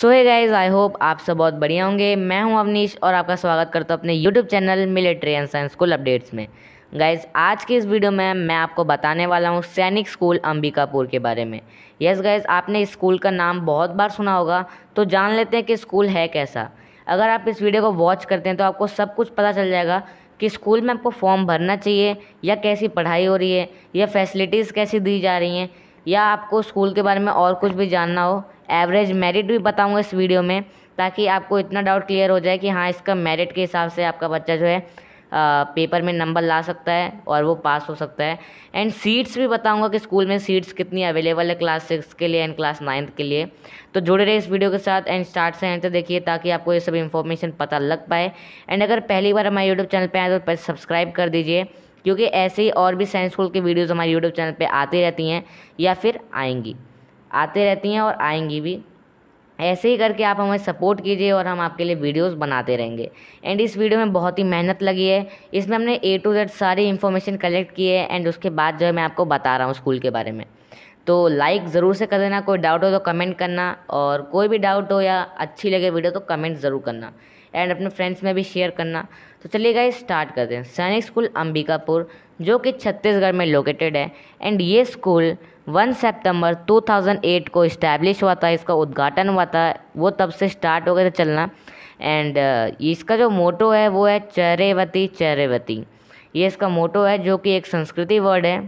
सो है guys I hope आप सब बहुत बढ़िया होंगे मैं हूं अवनीश और आपका स्वागत करता हूं अपने YouTube channel military and science school updates में गाइज आज की इस वीडियो में मैं आपको बताने वाला हूं सैनिक स्कूल अंबिकापुर के बारे में यस yes, गाइज आपने इस स्कूल का नाम बहुत बार सुना होगा तो जान लेते हैं कि स्कूल है कैसा अगर आप इस वीडियो को वॉच करते हैं तो आपको सब कुछ पता चल जाएगा कि स्कूल में आपको फॉर्म भरना चाहिए या कैसी पढ़ाई हो रही है या फैसिलिटीज़ कैसी दी जा रही हैं या आपको स्कूल के बारे में और कुछ भी जानना हो एवरेज मेरिट भी बताऊंगा इस वीडियो में ताकि आपको इतना डाउट क्लियर हो जाए कि हाँ इसका मेरिट के हिसाब से आपका बच्चा जो है आ, पेपर में नंबर ला सकता है और वो पास हो सकता है एंड सीट्स भी बताऊंगा कि स्कूल में सीट्स कितनी अवेलेबल है क्लास सिक्स के लिए एंड क्लास नाइन्थ के लिए तो जुड़े रहे इस वीडियो के साथ एंड स्टार्ट से एंड तक देखिए ताकि आपको ये सब इन्फॉर्मेशन पता लग पाए एंड अगर पहली बार हमारे यूट्यूब चैनल पर आए तो सब्सक्राइब कर दीजिए क्योंकि ऐसे ही और भी साइंस स्कूल के वीडियोज़ हमारे यूट्यूब चैनल पर आती रहती हैं या फिर आएंगी आते रहती हैं और आएंगी भी ऐसे ही करके आप हमें सपोर्ट कीजिए और हम आपके लिए वीडियोस बनाते रहेंगे एंड इस वीडियो में बहुत ही मेहनत लगी है इसमें हमने ए टू जेड सारी इन्फॉर्मेशन कलेक्ट की है एंड उसके बाद जो है मैं आपको बता रहा हूँ स्कूल के बारे में तो लाइक ज़रूर से कर देना कोई डाउट हो तो कमेंट करना और कोई भी डाउट हो या अच्छी लगे वीडियो तो कमेंट ज़रूर करना एंड अपने फ्रेंड्स में भी शेयर करना तो चलिएगा ये स्टार्ट करते हैं सैनिक स्कूल अंबिकापुर जो कि छत्तीसगढ़ में लोकेटेड है एंड ये स्कूल टू सितंबर 2008 को इस्टेब्लिश हुआ था इसका उद्घाटन हुआ था वो तब से स्टार्ट हो गया था चलना एंड इसका जो मोटो है वो है चरेवती चरेवती ये इसका मोटो है जो कि एक संस्कृति वर्ड है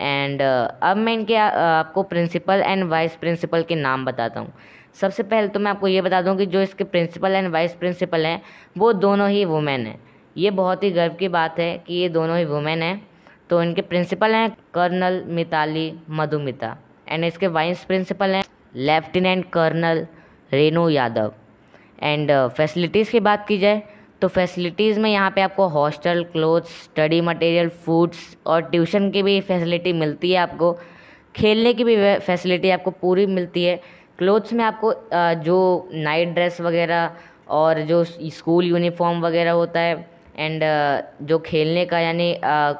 एंड uh, अब मैं इनके आ, आपको प्रिंसिपल एंड वाइस प्रिंसिपल के नाम बताता हूँ सबसे पहले तो मैं आपको ये बता दूँ कि जो इसके प्रिंसिपल एंड वाइस प्रिंसिपल हैं वो दोनों ही वुमेन हैं ये बहुत ही गर्व की बात है कि ये दोनों ही वुमेन हैं तो इनके प्रिंसिपल हैं कर्नल मिताली मधुमिता एंड इसके वाइस प्रिंसिपल हैं lieutenant colonel Renu Yadav and facilities uh, की बात की जाए तो फैसिलिटीज़ में यहाँ पे आपको hostel clothes study material foods और ट्यूशन की भी फैसिलिटी मिलती है आपको खेलने की भी फैसिलिटी आपको पूरी मिलती है क्लोथ्स में आपको जो नाइट ड्रेस वगैरह और जो स्कूल यूनिफॉर्म वगैरह होता है एंड जो खेलने का यानी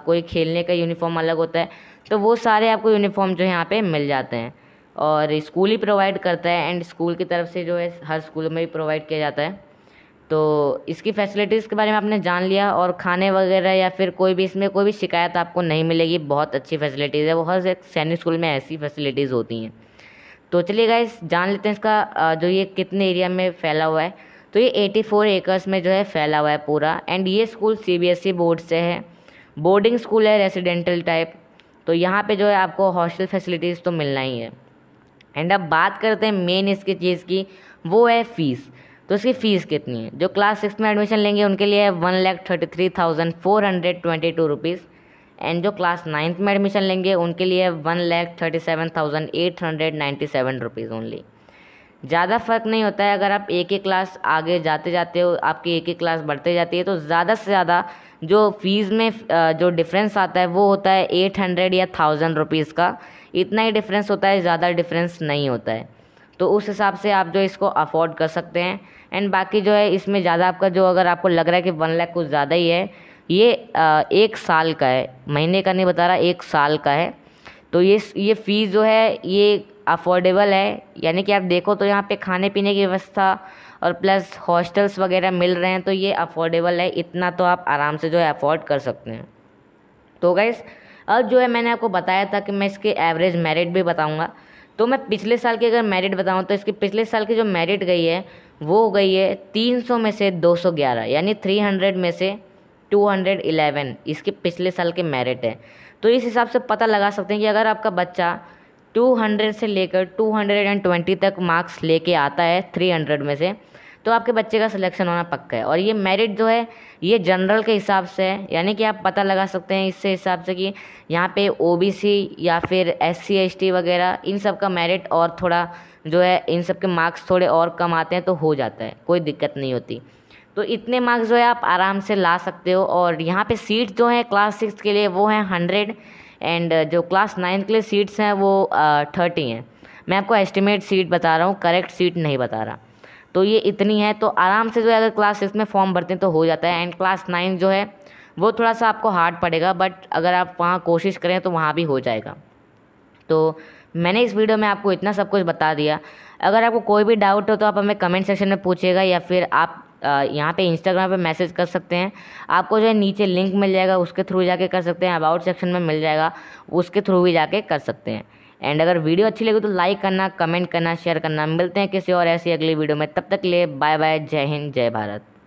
कोई खेलने का यूनिफॉर्म अलग होता है तो वो सारे आपको यूनिफॉर्म जो यहाँ पे मिल जाते हैं और स्कूल ही प्रोवाइड करता है एंड स्कूल की तरफ से जो है हर स्कूल में भी प्रोवाइड किया जाता है तो इसकी फैसिलिटीज़ के बारे में आपने जान लिया और खाने वगैरह या फिर कोई भी इसमें कोई भी शिकायत आपको नहीं मिलेगी बहुत अच्छी फैसिलिटीज़ है वो हर एक सैनिक स्कूल में ऐसी फैसिलिटीज़ होती हैं तो चलिए गाइस जान लेते हैं इसका जो ये कितने एरिया में फैला हुआ है तो ये 84 एकर्स में जो है फैला हुआ है पूरा एंड ये स्कूल सी बोर्ड से है बोर्डिंग स्कूल है रेसिडेंटल टाइप तो यहाँ पर जो है आपको हॉस्टल फैसिलिटीज़ तो मिलना ही है एंड अब बात करते हैं मेन इसकी चीज़ की वो है फ़ीस तो उसकी फ़ीस कितनी है जो क्लास सिक्स में एडमिशन लेंगे उनके लिए one lakh thirty three thousand four hundred twenty two rupees and जो क्लास नाइन्थ में एडमिशन लेंगे उनके लिए one lakh thirty seven thousand eight hundred ninety seven rupees only ज़्यादा फ़र्क नहीं होता है अगर आप एक ही क्लास आगे जाते जाते हो आपकी एक ही क्लास बढ़ते जाती है तो ज़्यादा से ज़्यादा जो फीस में जो डिफरेंस आता है वो होता है एट हंड्रेड या थाउजेंड रुपीज़ का इतना ही डिफरेंस होता है ज़्यादा डिफरेंस नहीं होता है तो उस हिसाब से आप जो इसको अफोर्ड कर सकते हैं एंड बाकी जो है इसमें ज़्यादा आपका जो अगर आपको लग रहा है कि वन लाख कुछ ज़्यादा ही है ये एक साल का है महीने का नहीं बता रहा एक साल का है तो ये ये फ़ीस जो है ये अफोर्डेबल है यानी कि आप देखो तो यहाँ पे खाने पीने की व्यवस्था और प्लस हॉस्टल्स वगैरह मिल रहे हैं तो ये अफोर्डेबल है इतना तो आप आराम से जो है अफोर्ड कर सकते हैं तो गैस अब जो है मैंने आपको बताया था कि मैं इसके एवरेज मेरिट भी बताऊँगा तो मैं पिछले साल की अगर मेरिट बताऊँ तो इसकी पिछले साल की जो मेरिट गई है वो हो गई है 300 में से 211 यानी 300 में से 211 इसके पिछले साल के मेरिट है तो इस हिसाब से पता लगा सकते हैं कि अगर आपका बच्चा 200 से लेकर 220 तक मार्क्स लेके आता है 300 में से तो आपके बच्चे का सिलेक्शन होना पक्का है और ये मेरिट जो है ये जनरल के हिसाब से है यानी कि आप पता लगा सकते हैं इससे हिसाब से कि यहाँ पे ओबीसी या फिर एस सी वगैरह इन सब का मेरिट और थोड़ा जो है इन सब के मार्क्स थोड़े और कम आते हैं तो हो जाता है कोई दिक्कत नहीं होती तो इतने मार्क्स जो है आप आराम से ला सकते हो और यहाँ पर सीट जो है क्लास सिक्स के लिए वो हैं हंड्रेड एंड जो क्लास नाइन्थ के लिए सीट्स हैं वो थर्टी हैं मैं आपको एस्टिमेट सीट बता रहा हूँ करेक्ट सीट नहीं बता रहा तो ये इतनी है तो आराम से जो है अगर क्लास सिक्स में फॉर्म भरते हैं तो हो जाता है एंड क्लास नाइन जो है वो थोड़ा सा आपको हार्ड पड़ेगा बट अगर आप वहाँ कोशिश करें तो वहाँ भी हो जाएगा तो मैंने इस वीडियो में आपको इतना सब कुछ बता दिया अगर आपको कोई भी डाउट हो तो आप हमें कमेंट सेक्शन में पूछेगा या फिर आप यहाँ पे इंस्टाग्राम पे मैसेज कर सकते हैं आपको जो है नीचे लिंक मिल जाएगा उसके थ्रू जाके कर सकते हैं अबाउट सेक्शन में मिल जाएगा उसके थ्रू भी जाके कर सकते हैं एंड अगर वीडियो अच्छी लगी तो लाइक करना कमेंट करना शेयर करना मिलते हैं किसी और ऐसी अगली वीडियो में तब तक लिए बाय बाय जय हिंद जय भारत